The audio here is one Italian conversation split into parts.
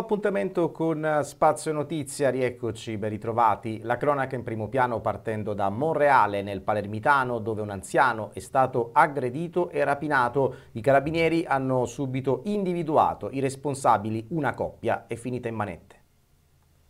appuntamento con eh, Spazio Notizia, rieccoci, ben ritrovati. La cronaca in primo piano partendo da Monreale, nel Palermitano, dove un anziano è stato aggredito e rapinato. I carabinieri hanno subito individuato i responsabili, una coppia è finita in manette.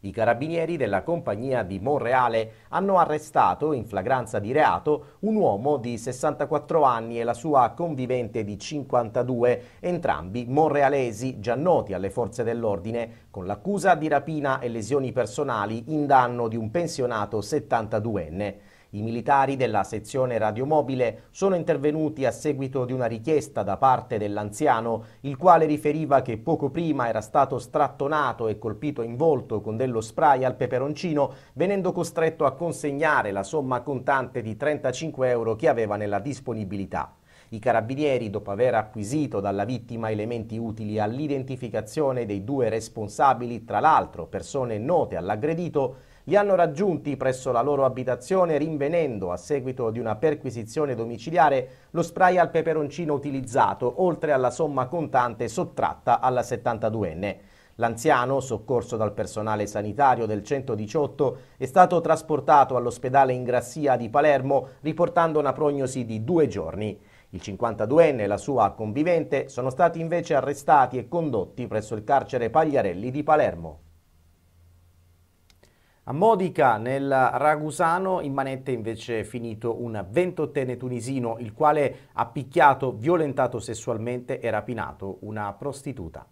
I carabinieri della compagnia di Monreale hanno arrestato in flagranza di reato un uomo di 64 anni e la sua convivente di 52, entrambi monrealesi già noti alle forze dell'ordine, con l'accusa di rapina e lesioni personali in danno di un pensionato 72enne. I militari della sezione radiomobile sono intervenuti a seguito di una richiesta da parte dell'anziano, il quale riferiva che poco prima era stato strattonato e colpito in volto con dello spray al peperoncino, venendo costretto a consegnare la somma contante di 35 euro che aveva nella disponibilità. I carabinieri, dopo aver acquisito dalla vittima elementi utili all'identificazione dei due responsabili, tra l'altro persone note all'aggredito, li hanno raggiunti presso la loro abitazione rinvenendo, a seguito di una perquisizione domiciliare, lo spray al peperoncino utilizzato, oltre alla somma contante sottratta alla 72enne. L'anziano, soccorso dal personale sanitario del 118, è stato trasportato all'ospedale Ingrassia di Palermo riportando una prognosi di due giorni. Il 52enne e la sua convivente sono stati invece arrestati e condotti presso il carcere Pagliarelli di Palermo. A Modica, nel Ragusano, in manette invece è finito un 28 tunisino, il quale ha picchiato, violentato sessualmente e rapinato una prostituta.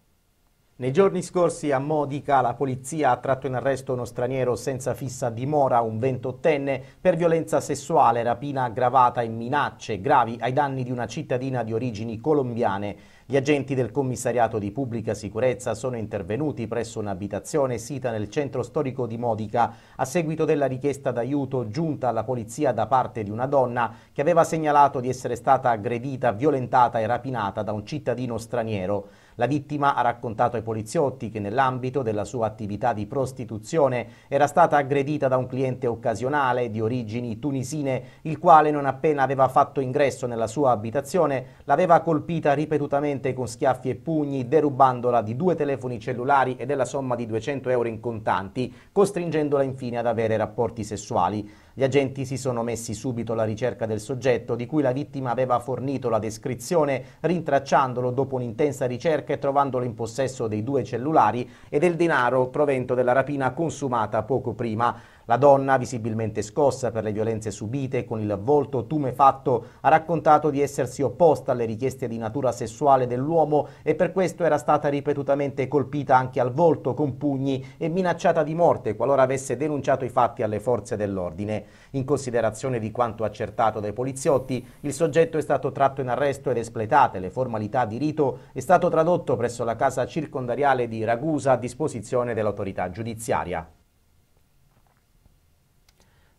Nei giorni scorsi a Modica la polizia ha tratto in arresto uno straniero senza fissa dimora, un 28enne, per violenza sessuale, rapina aggravata e minacce gravi ai danni di una cittadina di origini colombiane. Gli agenti del commissariato di pubblica sicurezza sono intervenuti presso un'abitazione sita nel centro storico di Modica a seguito della richiesta d'aiuto giunta alla polizia da parte di una donna che aveva segnalato di essere stata aggredita, violentata e rapinata da un cittadino straniero. La vittima ha raccontato ai poliziotti che nell'ambito della sua attività di prostituzione era stata aggredita da un cliente occasionale di origini tunisine, il quale non appena aveva fatto ingresso nella sua abitazione l'aveva colpita ripetutamente con schiaffi e pugni, derubandola di due telefoni cellulari e della somma di 200 euro in contanti, costringendola infine ad avere rapporti sessuali. Gli agenti si sono messi subito alla ricerca del soggetto di cui la vittima aveva fornito la descrizione, rintracciandolo dopo un'intensa ricerca perché trovandolo in possesso dei due cellulari e del denaro provento della rapina consumata poco prima. La donna, visibilmente scossa per le violenze subite, con il volto tumefatto, ha raccontato di essersi opposta alle richieste di natura sessuale dell'uomo e per questo era stata ripetutamente colpita anche al volto con pugni e minacciata di morte qualora avesse denunciato i fatti alle forze dell'ordine. In considerazione di quanto accertato dai poliziotti, il soggetto è stato tratto in arresto ed espletate le formalità di rito, è stato tradotto presso la casa circondariale di Ragusa a disposizione dell'autorità giudiziaria.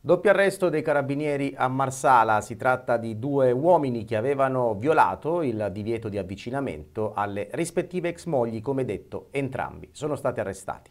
Doppio arresto dei carabinieri a Marsala, si tratta di due uomini che avevano violato il divieto di avvicinamento alle rispettive ex mogli, come detto entrambi sono stati arrestati.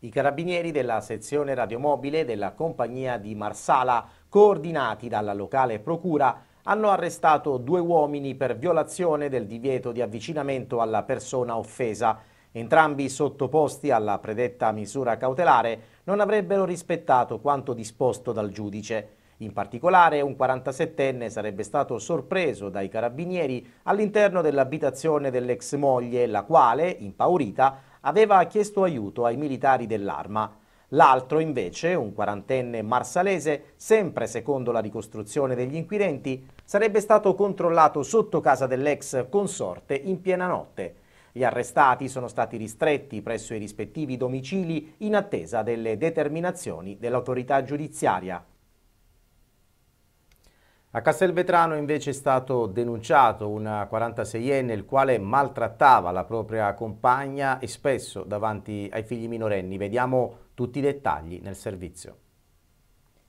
I carabinieri della sezione radiomobile della compagnia di Marsala, coordinati dalla locale procura, hanno arrestato due uomini per violazione del divieto di avvicinamento alla persona offesa, entrambi sottoposti alla predetta misura cautelare non avrebbero rispettato quanto disposto dal giudice. In particolare un 47enne sarebbe stato sorpreso dai carabinieri all'interno dell'abitazione dell'ex moglie, la quale, impaurita, aveva chiesto aiuto ai militari dell'arma. L'altro invece, un quarantenne marsalese, sempre secondo la ricostruzione degli inquirenti, sarebbe stato controllato sotto casa dell'ex consorte in piena notte. Gli arrestati sono stati ristretti presso i rispettivi domicili in attesa delle determinazioni dell'autorità giudiziaria. A Castelvetrano invece è stato denunciato un 46enne il quale maltrattava la propria compagna e spesso davanti ai figli minorenni. Vediamo tutti i dettagli nel servizio.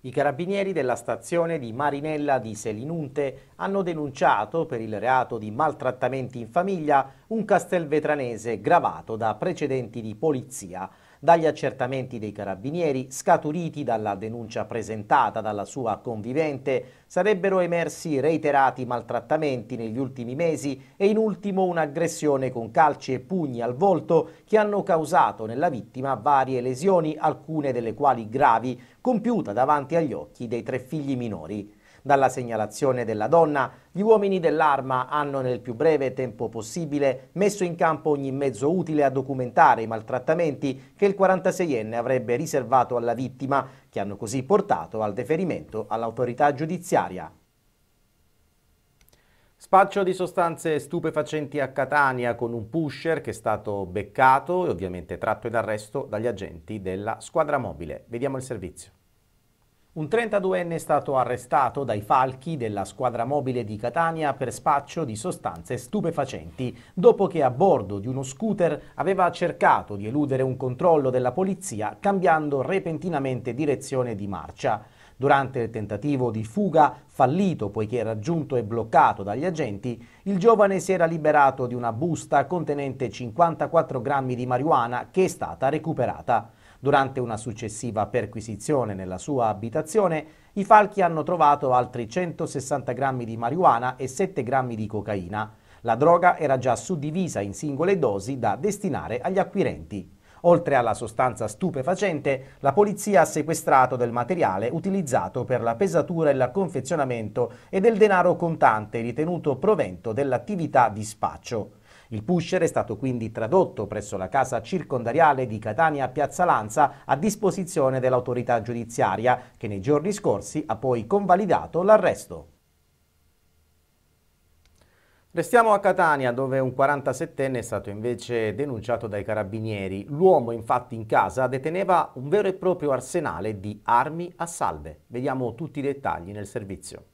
I carabinieri della stazione di Marinella di Selinunte hanno denunciato per il reato di maltrattamenti in famiglia un castelvetranese gravato da precedenti di polizia. Dagli accertamenti dei carabinieri, scaturiti dalla denuncia presentata dalla sua convivente, sarebbero emersi reiterati maltrattamenti negli ultimi mesi e in ultimo un'aggressione con calci e pugni al volto che hanno causato nella vittima varie lesioni, alcune delle quali gravi, compiuta davanti agli occhi dei tre figli minori. Dalla segnalazione della donna, gli uomini dell'arma hanno nel più breve tempo possibile messo in campo ogni mezzo utile a documentare i maltrattamenti che il 46enne avrebbe riservato alla vittima, che hanno così portato al deferimento all'autorità giudiziaria. Spaccio di sostanze stupefacenti a Catania con un pusher che è stato beccato e ovviamente tratto in arresto dagli agenti della squadra mobile. Vediamo il servizio. Un 32enne è stato arrestato dai falchi della squadra mobile di Catania per spaccio di sostanze stupefacenti, dopo che a bordo di uno scooter aveva cercato di eludere un controllo della polizia cambiando repentinamente direzione di marcia. Durante il tentativo di fuga, fallito poiché raggiunto e bloccato dagli agenti, il giovane si era liberato di una busta contenente 54 grammi di marijuana che è stata recuperata. Durante una successiva perquisizione nella sua abitazione, i falchi hanno trovato altri 160 grammi di marijuana e 7 grammi di cocaina. La droga era già suddivisa in singole dosi da destinare agli acquirenti. Oltre alla sostanza stupefacente, la polizia ha sequestrato del materiale utilizzato per la pesatura e il confezionamento e del denaro contante ritenuto provento dell'attività di spaccio. Il pusher è stato quindi tradotto presso la casa circondariale di Catania a Piazza Lanza a disposizione dell'autorità giudiziaria che nei giorni scorsi ha poi convalidato l'arresto. Restiamo a Catania dove un 47enne è stato invece denunciato dai carabinieri. L'uomo infatti in casa deteneva un vero e proprio arsenale di armi a salve. Vediamo tutti i dettagli nel servizio.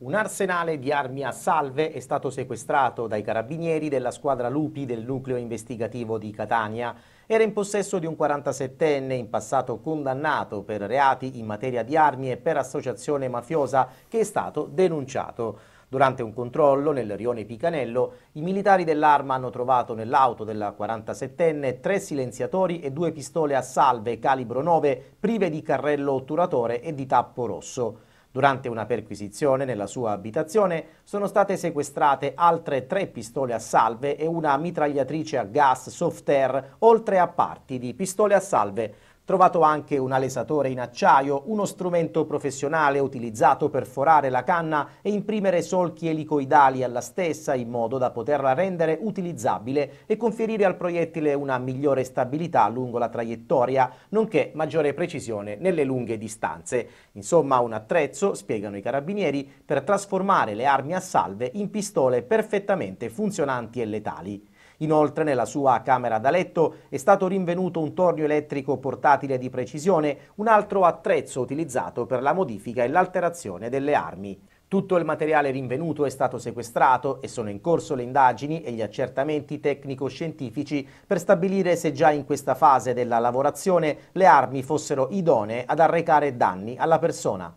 Un arsenale di armi a salve è stato sequestrato dai carabinieri della squadra Lupi del nucleo investigativo di Catania. Era in possesso di un 47enne in passato condannato per reati in materia di armi e per associazione mafiosa che è stato denunciato. Durante un controllo nel rione Picanello, i militari dell'arma hanno trovato nell'auto della 47enne tre silenziatori e due pistole a salve calibro 9 prive di carrello otturatore e di tappo rosso. Durante una perquisizione nella sua abitazione sono state sequestrate altre tre pistole a salve e una mitragliatrice a gas soft air, oltre a parti di pistole a salve. Trovato anche un alesatore in acciaio, uno strumento professionale utilizzato per forare la canna e imprimere solchi elicoidali alla stessa in modo da poterla rendere utilizzabile e conferire al proiettile una migliore stabilità lungo la traiettoria, nonché maggiore precisione nelle lunghe distanze. Insomma un attrezzo, spiegano i carabinieri, per trasformare le armi a salve in pistole perfettamente funzionanti e letali. Inoltre nella sua camera da letto è stato rinvenuto un tornio elettrico portatile di precisione, un altro attrezzo utilizzato per la modifica e l'alterazione delle armi. Tutto il materiale rinvenuto è stato sequestrato e sono in corso le indagini e gli accertamenti tecnico-scientifici per stabilire se già in questa fase della lavorazione le armi fossero idonee ad arrecare danni alla persona.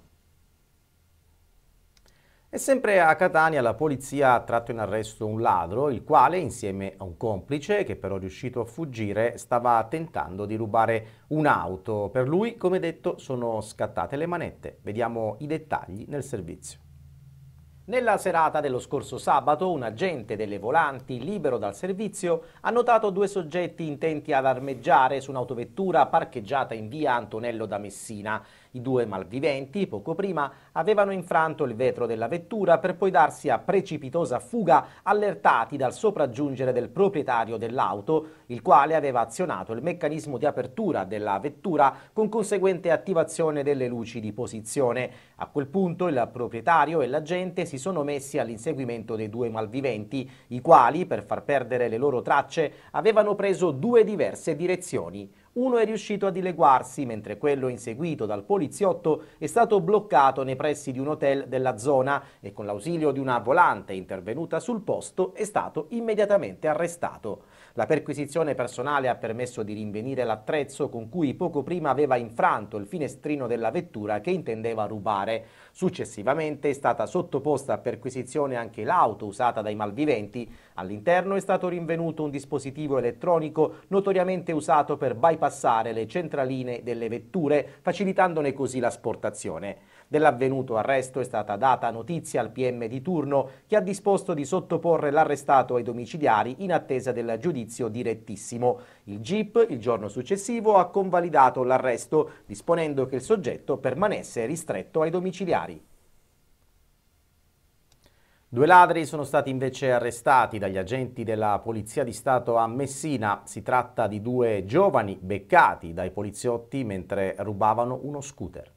E sempre a Catania la polizia ha tratto in arresto un ladro, il quale, insieme a un complice, che però è riuscito a fuggire, stava tentando di rubare un'auto. Per lui, come detto, sono scattate le manette. Vediamo i dettagli nel servizio. Nella serata dello scorso sabato un agente delle volanti libero dal servizio ha notato due soggetti intenti ad armeggiare su un'autovettura parcheggiata in via Antonello da Messina. I due malviventi, poco prima, avevano infranto il vetro della vettura per poi darsi a precipitosa fuga allertati dal sopraggiungere del proprietario dell'auto, il quale aveva azionato il meccanismo di apertura della vettura con conseguente attivazione delle luci di posizione. A quel punto il proprietario e l'agente si sono messi all'inseguimento dei due malviventi, i quali, per far perdere le loro tracce, avevano preso due diverse direzioni uno è riuscito a dileguarsi, mentre quello inseguito dal poliziotto è stato bloccato nei pressi di un hotel della zona e con l'ausilio di una volante intervenuta sul posto è stato immediatamente arrestato. La perquisizione personale ha permesso di rinvenire l'attrezzo con cui poco prima aveva infranto il finestrino della vettura che intendeva rubare. Successivamente è stata sottoposta a perquisizione anche l'auto usata dai malviventi. All'interno è stato rinvenuto un dispositivo elettronico notoriamente usato per bypassare le centraline delle vetture, facilitandone così l'asportazione. Dell'avvenuto arresto è stata data notizia al PM di turno che ha disposto di sottoporre l'arrestato ai domiciliari in attesa del giudizio direttissimo. Il GIP il giorno successivo ha convalidato l'arresto disponendo che il soggetto permanesse ristretto ai domiciliari. Due ladri sono stati invece arrestati dagli agenti della Polizia di Stato a Messina. Si tratta di due giovani beccati dai poliziotti mentre rubavano uno scooter.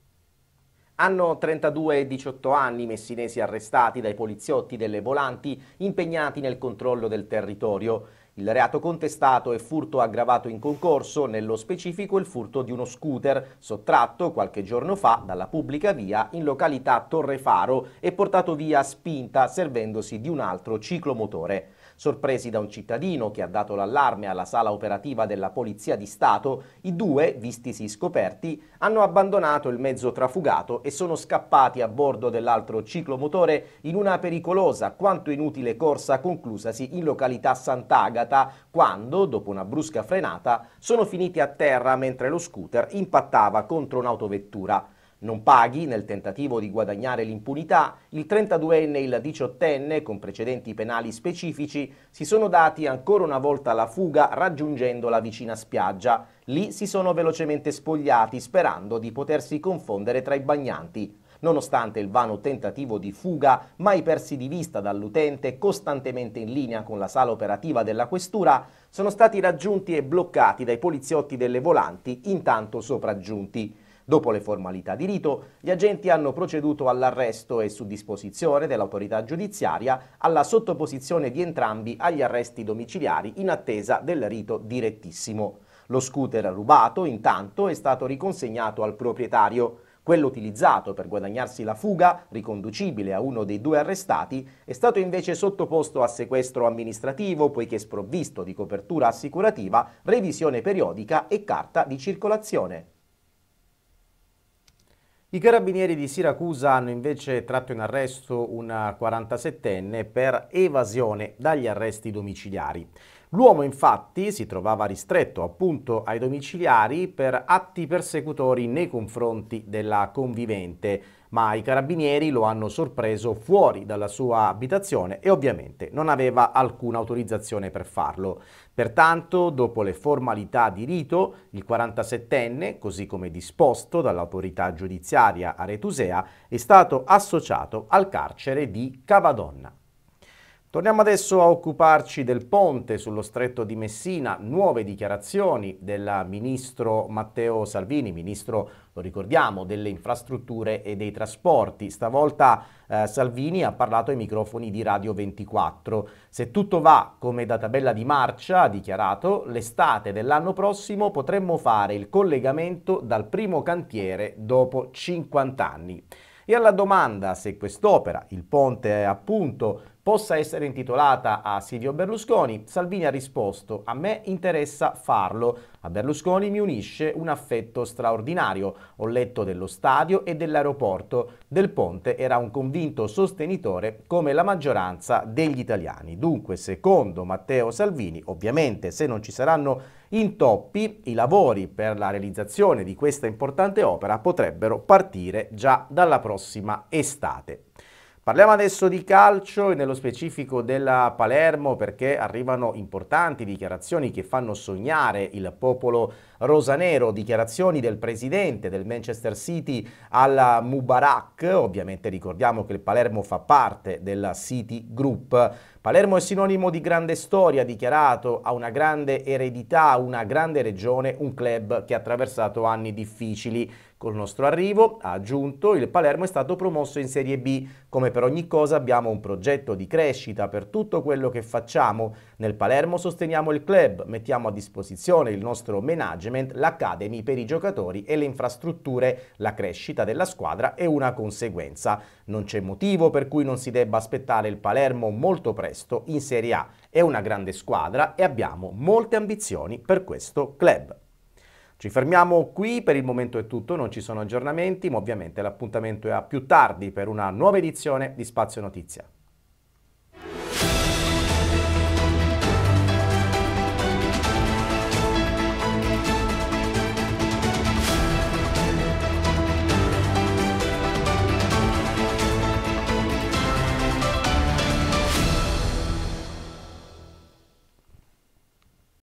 Hanno 32 e 18 anni i messinesi arrestati dai poliziotti delle volanti impegnati nel controllo del territorio. Il reato contestato è furto aggravato in concorso, nello specifico il furto di uno scooter, sottratto qualche giorno fa dalla pubblica via in località Torrefaro e portato via a spinta servendosi di un altro ciclomotore. Sorpresi da un cittadino che ha dato l'allarme alla sala operativa della Polizia di Stato, i due, vistisi scoperti, hanno abbandonato il mezzo trafugato e sono scappati a bordo dell'altro ciclomotore in una pericolosa quanto inutile corsa conclusasi in località Sant'Aga Galata quando, dopo una brusca frenata, sono finiti a terra mentre lo scooter impattava contro un'autovettura. Non paghi, nel tentativo di guadagnare l'impunità, il 32enne e il 18enne, con precedenti penali specifici, si sono dati ancora una volta alla fuga raggiungendo la vicina spiaggia. Lì si sono velocemente spogliati sperando di potersi confondere tra i bagnanti. Nonostante il vano tentativo di fuga, mai persi di vista dall'utente, costantemente in linea con la sala operativa della questura, sono stati raggiunti e bloccati dai poliziotti delle volanti, intanto sopraggiunti. Dopo le formalità di rito, gli agenti hanno proceduto all'arresto e su disposizione dell'autorità giudiziaria alla sottoposizione di entrambi agli arresti domiciliari in attesa del rito direttissimo. Lo scooter rubato, intanto, è stato riconsegnato al proprietario. Quello utilizzato per guadagnarsi la fuga, riconducibile a uno dei due arrestati, è stato invece sottoposto a sequestro amministrativo poiché sprovvisto di copertura assicurativa, revisione periodica e carta di circolazione. I carabinieri di Siracusa hanno invece tratto in arresto una 47enne per evasione dagli arresti domiciliari. L'uomo infatti si trovava ristretto appunto ai domiciliari per atti persecutori nei confronti della convivente, ma i carabinieri lo hanno sorpreso fuori dalla sua abitazione e ovviamente non aveva alcuna autorizzazione per farlo. Pertanto, dopo le formalità di rito, il 47enne, così come disposto dall'autorità giudiziaria aretusea, è stato associato al carcere di Cavadonna. Torniamo adesso a occuparci del ponte sullo stretto di Messina, nuove dichiarazioni del ministro Matteo Salvini, ministro, lo ricordiamo, delle infrastrutture e dei trasporti. Stavolta eh, Salvini ha parlato ai microfoni di Radio 24. Se tutto va come da tabella di marcia, ha dichiarato, l'estate dell'anno prossimo potremmo fare il collegamento dal primo cantiere dopo 50 anni. E alla domanda se quest'opera, il ponte appunto, possa essere intitolata a Silvio Berlusconi, Salvini ha risposto a me interessa farlo, a Berlusconi mi unisce un affetto straordinario, ho letto dello stadio e dell'aeroporto, del ponte era un convinto sostenitore come la maggioranza degli italiani. Dunque, secondo Matteo Salvini, ovviamente se non ci saranno intoppi, i lavori per la realizzazione di questa importante opera potrebbero partire già dalla prossima estate. Parliamo adesso di calcio e nello specifico della Palermo perché arrivano importanti dichiarazioni che fanno sognare il popolo rosanero, dichiarazioni del presidente del Manchester City alla Mubarak, ovviamente ricordiamo che il Palermo fa parte della City Group. Palermo è sinonimo di grande storia, dichiarato, ha una grande eredità, una grande regione, un club che ha attraversato anni difficili. Col nostro arrivo, ha aggiunto, il Palermo è stato promosso in Serie B. Come per ogni cosa abbiamo un progetto di crescita per tutto quello che facciamo. Nel Palermo sosteniamo il club, mettiamo a disposizione il nostro management management, l'academy per i giocatori e le infrastrutture. La crescita della squadra è una conseguenza. Non c'è motivo per cui non si debba aspettare il Palermo molto presto in Serie A. È una grande squadra e abbiamo molte ambizioni per questo club. Ci fermiamo qui, per il momento è tutto, non ci sono aggiornamenti, ma ovviamente l'appuntamento è a più tardi per una nuova edizione di Spazio Notizia.